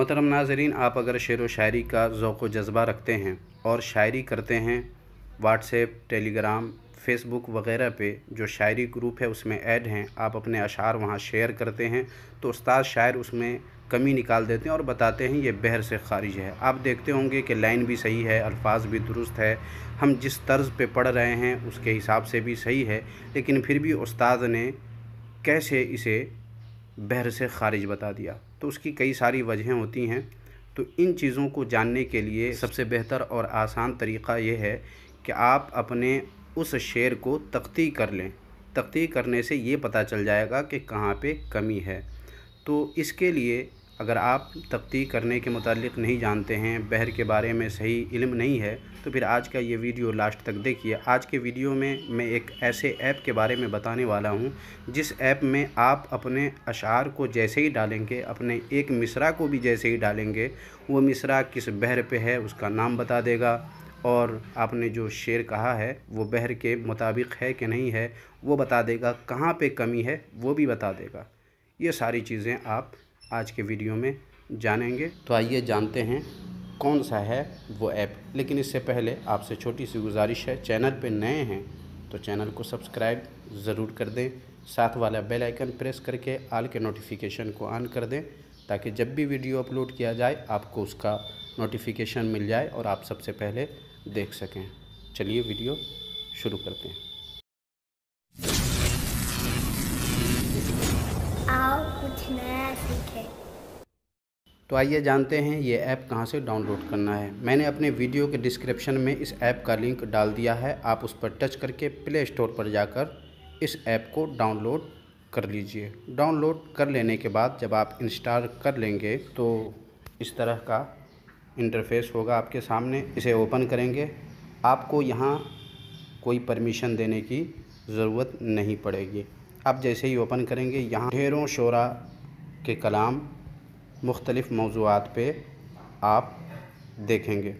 मोहतरम नाजरीन आप अगर शेर व शायरी का ओक़ जज्बा रखते हैं और शायरी करते हैं व्हाट्सएप टेलीग्राम फेसबुक वगैरह पे जो शायरी ग्रुप है उसमें ऐड हैं आप अपने अशार वहाँ शेयर करते हैं तो उस्ताद शायर उसमें कमी निकाल देते हैं और बताते हैं ये बहर से खारिज है आप देखते होंगे कि लाइन भी सही है अल्फाज भी दुरुस्त है हम जिस तर्ज पे पढ़ रहे हैं उसके हिसाब से भी सही है लेकिन फिर भी उस्ताद ने कैसे इसे बहर से खारिज बता दिया तो उसकी कई सारी वजहें होती हैं तो इन चीज़ों को जानने के लिए सबसे बेहतर और आसान तरीक़ा ये है कि आप अपने उस शेर को तख्ती कर लें तख्ती करने से ये पता चल जाएगा कि कहाँ पे कमी है तो इसके लिए अगर आप तफ्ती करने के मतलब नहीं जानते हैं बहर के बारे में सही इल्म नहीं है तो फिर आज का ये वीडियो लास्ट तक देखिए आज के वीडियो में मैं एक ऐसे ऐप के बारे में बताने वाला हूँ जिस ऐप में आप अपने अशार को जैसे ही डालेंगे अपने एक मिसरा को भी जैसे ही डालेंगे वो मिसरा किस बहर पर है उसका नाम बता देगा और आपने जो शेर कहा है वो बहर के मुताबिक है कि नहीं है वो बता देगा कहाँ पे कमी है वो भी बता देगा ये सारी चीज़ें आप आज के वीडियो में जानेंगे तो आइए जानते हैं कौन सा है वो ऐप लेकिन इससे पहले आपसे छोटी सी गुजारिश है चैनल पे नए हैं तो चैनल को सब्सक्राइब ज़रूर कर दें साथ वाला बेल आइकन प्रेस करके आल के नोटिफिकेशन को ऑन कर दें ताकि जब भी वीडियो अपलोड किया जाए आपको उसका नोटिफिकेशन मिल जाए और आप सबसे पहले देख सकें चलिए वीडियो शुरू करते हैं तो आइए जानते हैं ये ऐप कहाँ से डाउनलोड करना है मैंने अपने वीडियो के डिस्क्रिप्शन में इस ऐप का लिंक डाल दिया है आप उस पर टच करके प्ले स्टोर पर जाकर इस ऐप को डाउनलोड कर लीजिए डाउनलोड कर लेने के बाद जब आप इंस्टॉल कर लेंगे तो इस तरह का इंटरफेस होगा आपके सामने इसे ओपन करेंगे आपको यहाँ कोई परमिशन देने की ज़रूरत नहीं पड़ेगी आप जैसे ही ओपन करेंगे यहाँ ढेरों शोरा के कलाम मुख्तलिफ़ मौज़ूद पर आप देखेंगे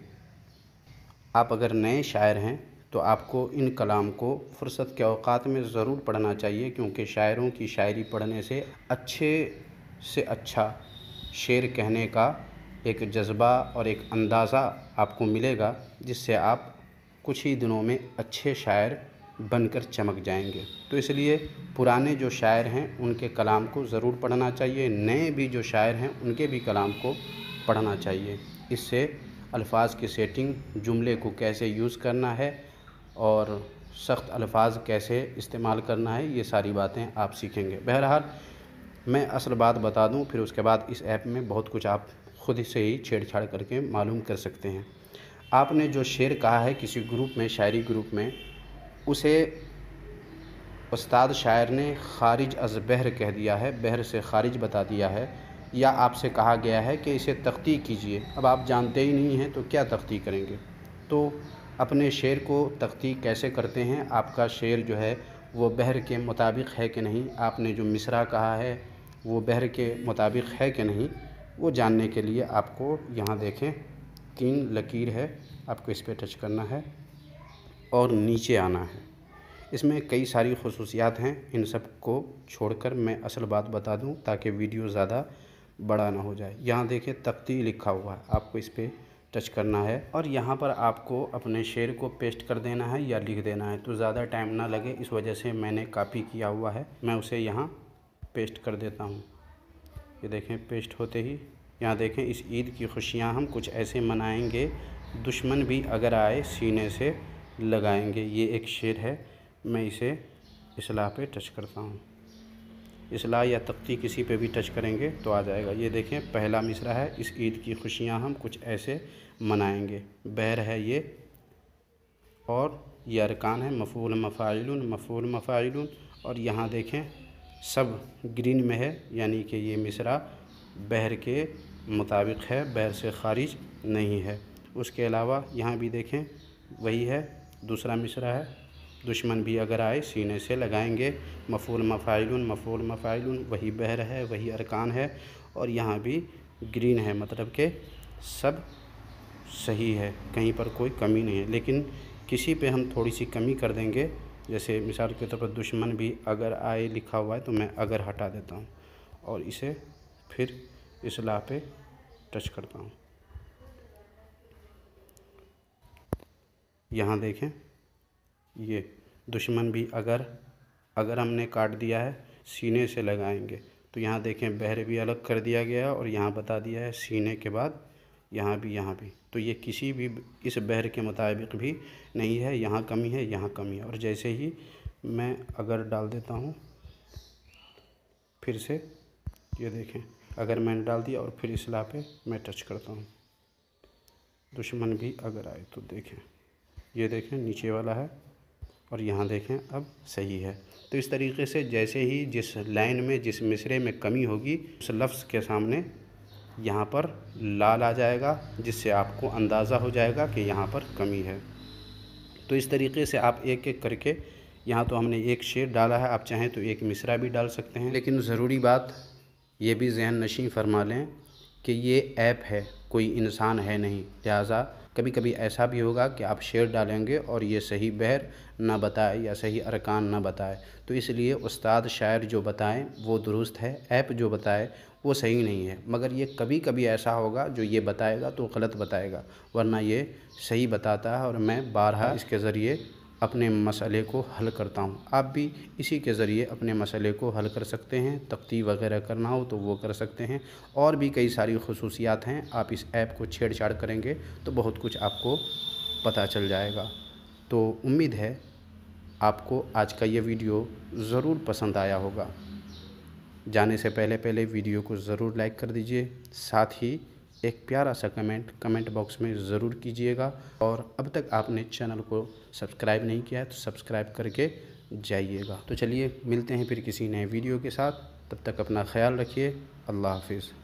आप अगर नए शायर हैं तो आपको इन कलाम को फ़ुर्सत के अवकात में ज़रूर पढ़ना चाहिए क्योंकि शायरों की शायरी पढ़ने से अच्छे से अच्छा शेर कहने का एक जज्बा और एक अंदाज़ा आपको मिलेगा जिससे आप कुछ ही दिनों में अच्छे शायर बनकर चमक जाएंगे तो इसलिए पुराने जो शायर हैं उनके कलाम को ज़रूर पढ़ना चाहिए नए भी जो शायर हैं उनके भी कलाम को पढ़ना चाहिए इससे अल्फाज की सेटिंग जुमले को कैसे यूज़ करना है और सख्त अल्फाज कैसे इस्तेमाल करना है ये सारी बातें आप सीखेंगे बहरहाल मैं असल बात बता दूं फिर उसके बाद इस ऐप में बहुत कुछ आप खुद से ही छेड़छाड़ करके मालूम कर सकते हैं आपने जो शेर कहा है किसी ग्रुप में शायरी ग्रुप में उसे उस्ताद शायर ने खारिज अज बहर कह दिया है बहर से खारिज बता दिया है या आपसे कहा गया है कि इसे तख्ती कीजिए अब आप जानते ही नहीं हैं तो क्या तख्ती करेंगे तो अपने शेर को तख्ती कैसे करते हैं आपका शेर जो है वो बहर के मुताबिक है कि नहीं आपने जो मिसरा कहा है वो बहर के मुताबिक है कि नहीं वो जानने के लिए आपको यहाँ देखें तीन लकीर है आपको इस पर टच करना है और नीचे आना है इसमें कई सारी खसूसियात हैं इन सब को छोड़कर मैं असल बात बता दूं ताकि वीडियो ज़्यादा बड़ा ना हो जाए यहाँ देखें तख्ती लिखा हुआ है आपको इस पर टच करना है और यहाँ पर आपको अपने शेर को पेस्ट कर देना है या लिख देना है तो ज़्यादा टाइम ना लगे इस वजह से मैंने कापी किया हुआ है मैं उसे यहाँ पेस्ट कर देता हूँ ये देखें पेस्ट होते ही यहाँ देखें इस ईद की खुशियाँ हम कुछ ऐसे मनाएंगे दुश्मन भी अगर आए सीने से लगाएंगे ये एक शेर है मैं इसे इसलाह पे टच करता हूँ इसलाह या तख्ती किसी पे भी टच करेंगे तो आ जाएगा ये देखें पहला मिसरा है इस ईद की खुशियाँ हम कुछ ऐसे मनाएंगे बहर है ये और ये अरकान है मफूल मफ़ाइल मफूल मफ़ाइल और यहाँ देखें सब ग्रीन में है यानी कि ये मिसरा बहर के मुताबिक है बहर से खारिज नहीं है उसके अलावा यहाँ भी देखें वही है दूसरा मिसरा है दुश्मन भी अगर आए सीने से लगाएंगे मफूल मफ़ाइल मफूल मफ़ाइल वही बहर है वही अरकान है और यहाँ भी ग्रीन है मतलब के सब सही है कहीं पर कोई कमी नहीं है लेकिन किसी पे हम थोड़ी सी कमी कर देंगे जैसे मिसाल के तौर पर दुश्मन भी अगर आए लिखा हुआ है तो मैं अगर हटा देता हूँ और इसे फिर इस पे टच करता हूँ यहाँ देखें ये दुश्मन भी अगर अगर हमने काट दिया है सीने से लगाएंगे तो यहाँ देखें बहर भी अलग कर दिया गया है और यहाँ बता दिया है सीने के बाद यहाँ भी यहाँ भी तो ये किसी भी इस बहर के मुताबिक भी नहीं है यहाँ कमी है यहाँ कमी है और जैसे ही मैं अगर डाल देता हूँ फिर से ये देखें अगर मैंने डाल दिया और फिर ला पे मैं टच करता हूँ दुश्मन भी अगर आए तो देखें ये देखें नीचे वाला है और यहाँ देखें अब सही है तो इस तरीके से जैसे ही जिस लाइन में जिस मिसरे में कमी होगी उस लफ्ज़ के सामने यहाँ पर लाल आ जाएगा जिससे आपको अंदाज़ा हो जाएगा कि यहाँ पर कमी है तो इस तरीके से आप एक एक करके यहाँ तो हमने एक शेड डाला है आप चाहें तो एक मिसरा भी डाल सकते हैं लेकिन ज़रूरी बात ये भी जहन नशी फरमा लें कि ये ऐप है कोई इंसान है नहीं लिहाजा कभी कभी ऐसा भी होगा कि आप शेर डालेंगे और ये सही बहर ना बताए या सही अरकान ना बताए तो इसलिए उस्ताद शायर जो बताएं वो दुरुस्त है ऐप जो बताए वो सही नहीं है मगर ये कभी कभी ऐसा होगा जो ये बताएगा तो गलत बताएगा वरना ये सही बताता है और मैं बारहा इसके ज़रिए अपने मसले को हल करता हूँ आप भी इसी के ज़रिए अपने मसले को हल कर सकते हैं तख्ती वगैरह करना हो तो वो कर सकते हैं और भी कई सारी खसूसियात हैं आप इस ऐप को छेड़छाड़ करेंगे तो बहुत कुछ आपको पता चल जाएगा तो उम्मीद है आपको आज का ये वीडियो ज़रूर पसंद आया होगा जाने से पहले पहले वीडियो को ज़रूर लाइक कर दीजिए साथ ही एक प्यारा सा कमेंट कमेंट बॉक्स में ज़रूर कीजिएगा और अब तक आपने चैनल को सब्सक्राइब नहीं किया है तो सब्सक्राइब करके जाइएगा तो चलिए मिलते हैं फिर किसी नए वीडियो के साथ तब तक अपना ख्याल रखिए अल्लाह हाफिज़